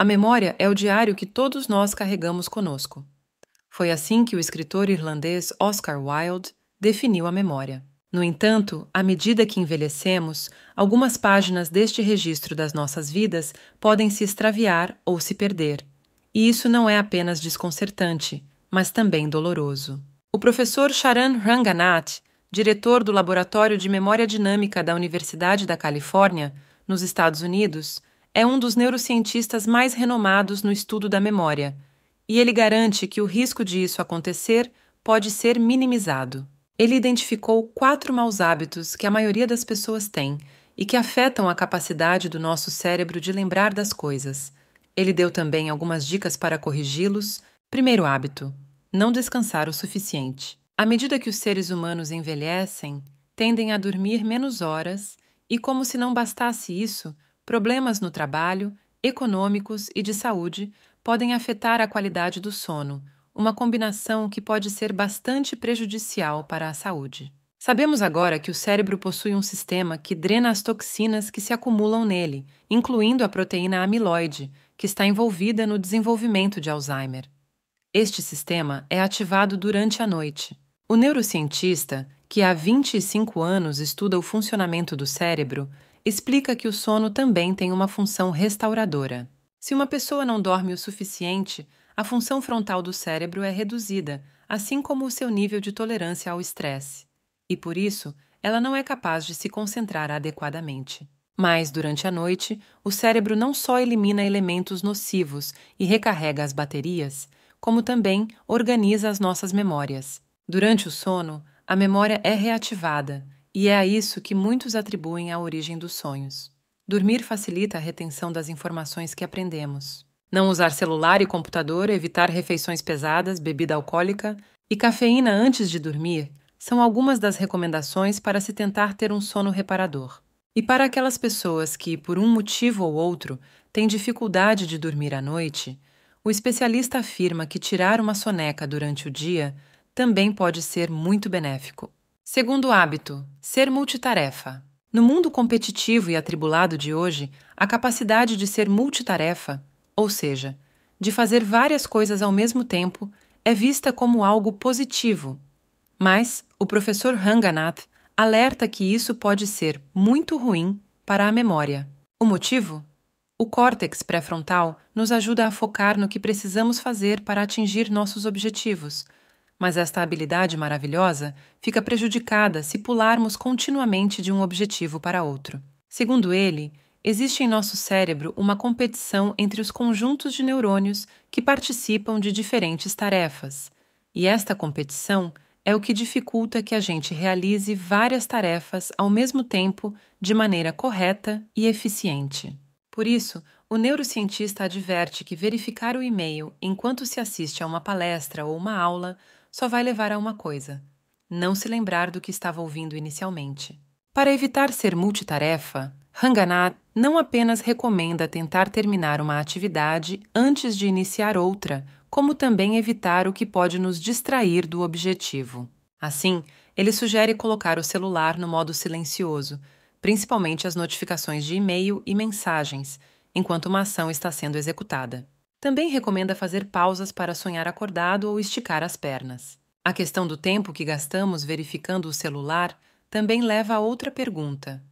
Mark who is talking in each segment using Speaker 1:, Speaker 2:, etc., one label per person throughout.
Speaker 1: A memória é o diário que todos nós carregamos conosco. Foi assim que o escritor irlandês Oscar Wilde definiu a memória. No entanto, à medida que envelhecemos, algumas páginas deste registro das nossas vidas podem se extraviar ou se perder. E isso não é apenas desconcertante, mas também doloroso. O professor Charan Ranganath, diretor do Laboratório de Memória Dinâmica da Universidade da Califórnia, nos Estados Unidos, é um dos neurocientistas mais renomados no estudo da memória, e ele garante que o risco de isso acontecer pode ser minimizado. Ele identificou quatro maus hábitos que a maioria das pessoas tem e que afetam a capacidade do nosso cérebro de lembrar das coisas. Ele deu também algumas dicas para corrigi-los. Primeiro hábito: não descansar o suficiente. À medida que os seres humanos envelhecem, tendem a dormir menos horas e, como se não bastasse isso, problemas no trabalho, econômicos e de saúde podem afetar a qualidade do sono, uma combinação que pode ser bastante prejudicial para a saúde. Sabemos agora que o cérebro possui um sistema que drena as toxinas que se acumulam nele, incluindo a proteína amiloide, que está envolvida no desenvolvimento de Alzheimer. Este sistema é ativado durante a noite. O neurocientista, que há 25 anos estuda o funcionamento do cérebro, explica que o sono também tem uma função restauradora. Se uma pessoa não dorme o suficiente, a função frontal do cérebro é reduzida, assim como o seu nível de tolerância ao estresse, e por isso ela não é capaz de se concentrar adequadamente. Mas, durante a noite, o cérebro não só elimina elementos nocivos e recarrega as baterias, como também organiza as nossas memórias. Durante o sono, a memória é reativada e é a isso que muitos atribuem a origem dos sonhos. Dormir facilita a retenção das informações que aprendemos. Não usar celular e computador, evitar refeições pesadas, bebida alcoólica e cafeína antes de dormir são algumas das recomendações para se tentar ter um sono reparador. E para aquelas pessoas que, por um motivo ou outro, têm dificuldade de dormir à noite, o especialista afirma que tirar uma soneca durante o dia também pode ser muito benéfico. Segundo hábito: ser multitarefa. No mundo competitivo e atribulado de hoje, a capacidade de ser multitarefa, ou seja, de fazer várias coisas ao mesmo tempo, é vista como algo positivo. Mas o professor Ranganath alerta que isso pode ser muito ruim para a memória. O motivo? O córtex pré-frontal nos ajuda a focar no que precisamos fazer para atingir nossos objetivos mas esta habilidade maravilhosa fica prejudicada se pularmos continuamente de um objetivo para outro. Segundo ele, existe em nosso cérebro uma competição entre os conjuntos de neurônios que participam de diferentes tarefas. E esta competição é o que dificulta que a gente realize várias tarefas ao mesmo tempo de maneira correta e eficiente. Por isso, o neurocientista adverte que verificar o e-mail enquanto se assiste a uma palestra ou uma aula só vai levar a uma coisa: não se lembrar do que estava ouvindo inicialmente. Para evitar ser multitarefa, Ranganath não apenas recomenda tentar terminar uma atividade antes de iniciar outra, como também evitar o que pode nos distrair do objetivo. Assim, ele sugere colocar o celular no modo silencioso, principalmente as notificações de e-mail e mensagens, enquanto uma ação está sendo executada. Também recomenda fazer pausas para sonhar acordado ou esticar as pernas. A questão do tempo que gastamos verificando o celular também leva a outra pergunta: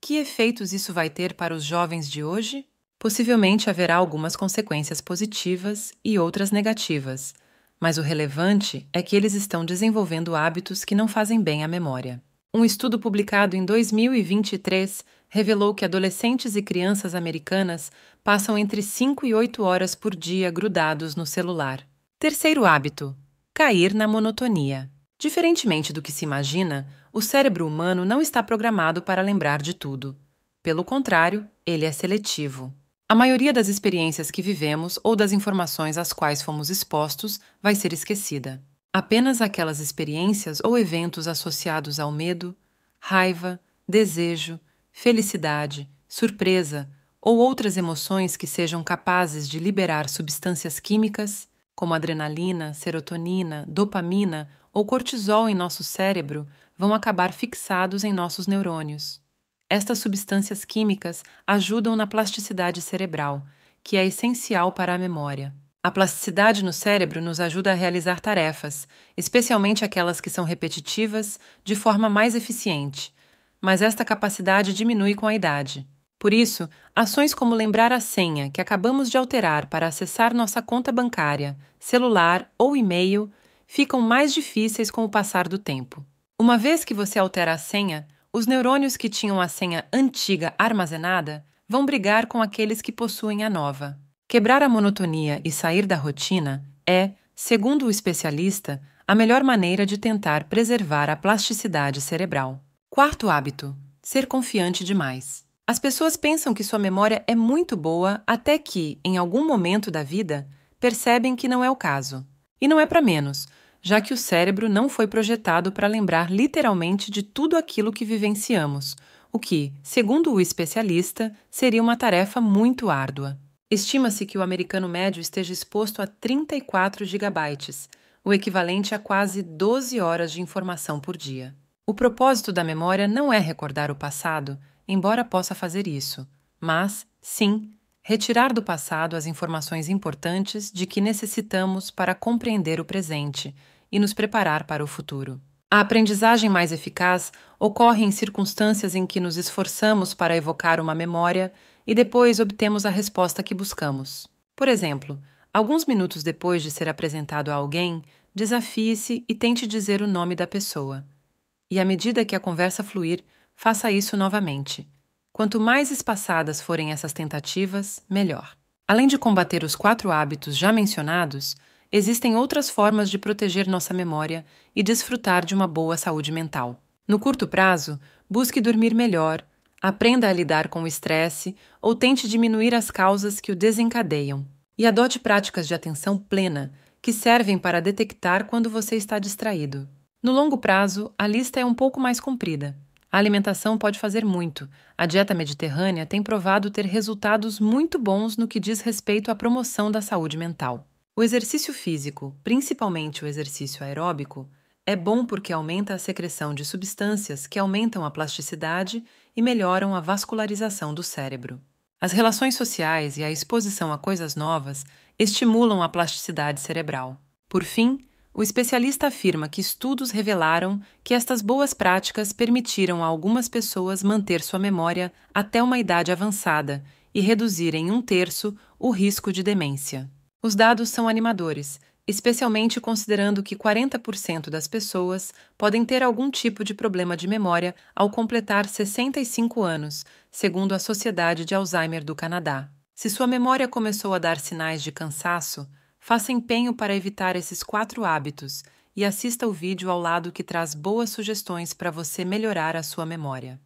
Speaker 1: que efeitos isso vai ter para os jovens de hoje? Possivelmente haverá algumas consequências positivas e outras negativas, mas o relevante é que eles estão desenvolvendo hábitos que não fazem bem à memória. Um estudo publicado em 2023 revelou que adolescentes e crianças americanas passam entre 5 e 8 horas por dia grudados no celular. Terceiro hábito: cair na monotonia. Diferentemente do que se imagina, o cérebro humano não está programado para lembrar de tudo. Pelo contrário, ele é seletivo. A maioria das experiências que vivemos ou das informações às quais fomos expostos vai ser esquecida. Apenas aquelas experiências ou eventos associados ao medo, raiva, desejo, felicidade, surpresa ou outras emoções que sejam capazes de liberar substâncias químicas, como adrenalina, serotonina, dopamina ou cortisol em nosso cérebro, vão acabar fixados em nossos neurônios. Estas substâncias químicas ajudam na plasticidade cerebral, que é essencial para a memória. A plasticidade no cérebro nos ajuda a realizar tarefas, especialmente aquelas que são repetitivas, de forma mais eficiente, mas esta capacidade diminui com a idade. Por isso, ações como lembrar a senha que acabamos de alterar para acessar nossa conta bancária, celular ou e-mail ficam mais difíceis com o passar do tempo. Uma vez que você altera a senha, os neurônios que tinham a senha antiga armazenada vão brigar com aqueles que possuem a nova. Quebrar a monotonia e sair da rotina é, segundo o especialista, a melhor maneira de tentar preservar a plasticidade cerebral. Quarto hábito: ser confiante demais. As pessoas pensam que sua memória é muito boa até que, em algum momento da vida, percebem que não é o caso. E não é para menos, já que o cérebro não foi projetado para lembrar literalmente de tudo aquilo que vivenciamos, o que, segundo o especialista, seria uma tarefa muito árdua. Estima-se que o americano médio esteja exposto a 34 gigabytes, o equivalente a quase 12 horas de informação por dia. O propósito da memória não é recordar o passado, embora possa fazer isso, mas, sim, retirar do passado as informações importantes de que necessitamos para compreender o presente e nos preparar para o futuro. A aprendizagem mais eficaz ocorre em circunstâncias em que nos esforçamos para evocar uma memória e depois obtemos a resposta que buscamos. Por exemplo, alguns minutos depois de ser apresentado a alguém, desafie-se e tente dizer o nome da pessoa e à medida que a conversa fluir, faça isso novamente. Quanto mais espaçadas forem essas tentativas, melhor. Além de combater os quatro hábitos já mencionados, existem outras formas de proteger nossa memória e desfrutar de uma boa saúde mental. No curto prazo, busque dormir melhor, aprenda a lidar com o estresse ou tente diminuir as causas que o desencadeiam. E adote práticas de atenção plena que servem para detectar quando você está distraído. No longo prazo, a lista é um pouco mais comprida. A alimentação pode fazer muito. A dieta mediterrânea tem provado ter resultados muito bons no que diz respeito à promoção da saúde mental. O exercício físico, principalmente o exercício aeróbico, é bom porque aumenta a secreção de substâncias que aumentam a plasticidade e melhoram a vascularização do cérebro. As relações sociais e a exposição a coisas novas estimulam a plasticidade cerebral. Por fim, o especialista afirma que estudos revelaram que estas boas práticas permitiram a algumas pessoas manter sua memória até uma idade avançada e reduzir em um terço o risco de demência. Os dados são animadores, especialmente considerando que 40% das pessoas podem ter algum tipo de problema de memória ao completar 65 anos, segundo a Sociedade de Alzheimer do Canadá. Se sua memória começou a dar sinais de cansaço, Faça empenho para evitar esses quatro hábitos e assista o vídeo ao lado que traz boas sugestões para você melhorar a sua memória.